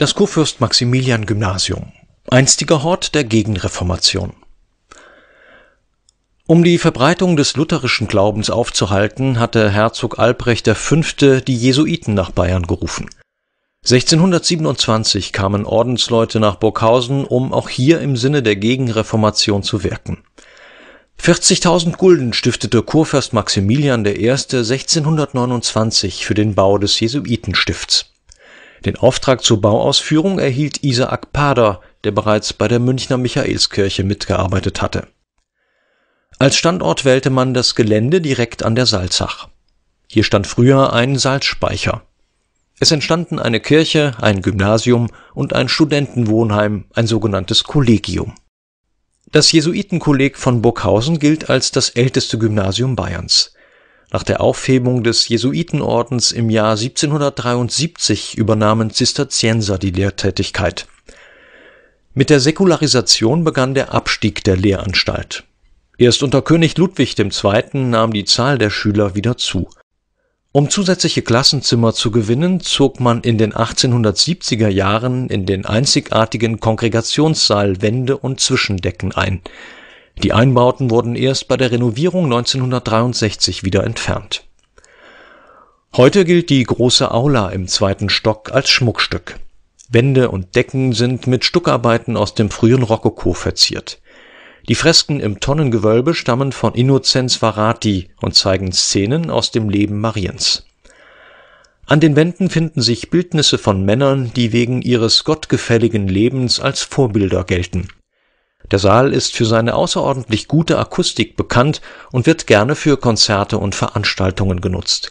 Das Kurfürst Maximilian Gymnasium, einstiger Hort der Gegenreformation. Um die Verbreitung des lutherischen Glaubens aufzuhalten, hatte Herzog Albrecht V. die Jesuiten nach Bayern gerufen. 1627 kamen Ordensleute nach Burghausen, um auch hier im Sinne der Gegenreformation zu wirken. 40.000 Gulden stiftete Kurfürst Maximilian I. 1629 für den Bau des Jesuitenstifts. Den Auftrag zur Bauausführung erhielt Isaac Pader, der bereits bei der Münchner Michaelskirche mitgearbeitet hatte. Als Standort wählte man das Gelände direkt an der Salzach. Hier stand früher ein Salzspeicher. Es entstanden eine Kirche, ein Gymnasium und ein Studentenwohnheim, ein sogenanntes Kollegium. Das Jesuitenkolleg von Burghausen gilt als das älteste Gymnasium Bayerns. Nach der Aufhebung des Jesuitenordens im Jahr 1773 übernahmen Zisterzienser die Lehrtätigkeit. Mit der Säkularisation begann der Abstieg der Lehranstalt. Erst unter König Ludwig II. nahm die Zahl der Schüler wieder zu. Um zusätzliche Klassenzimmer zu gewinnen, zog man in den 1870er Jahren in den einzigartigen Kongregationssaal Wände und Zwischendecken ein. Die Einbauten wurden erst bei der Renovierung 1963 wieder entfernt. Heute gilt die große Aula im zweiten Stock als Schmuckstück. Wände und Decken sind mit Stuckarbeiten aus dem frühen Rokoko verziert. Die Fresken im Tonnengewölbe stammen von Innocenz Varati und zeigen Szenen aus dem Leben Mariens. An den Wänden finden sich Bildnisse von Männern, die wegen ihres gottgefälligen Lebens als Vorbilder gelten der Saal ist für seine außerordentlich gute Akustik bekannt und wird gerne für Konzerte und Veranstaltungen genutzt.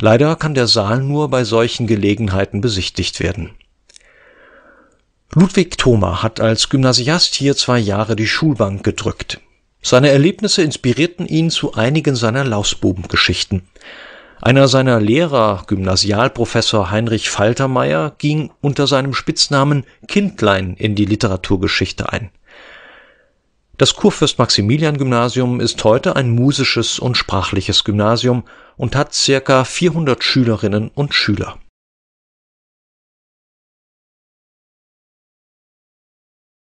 Leider kann der Saal nur bei solchen Gelegenheiten besichtigt werden. Ludwig Thoma hat als Gymnasiast hier zwei Jahre die Schulbank gedrückt. Seine Erlebnisse inspirierten ihn zu einigen seiner Lausbubengeschichten. Einer seiner Lehrer, Gymnasialprofessor Heinrich Faltermeier, ging unter seinem Spitznamen Kindlein in die Literaturgeschichte ein. Das Kurfürst Maximilian Gymnasium ist heute ein musisches und sprachliches Gymnasium und hat circa 400 Schülerinnen und Schüler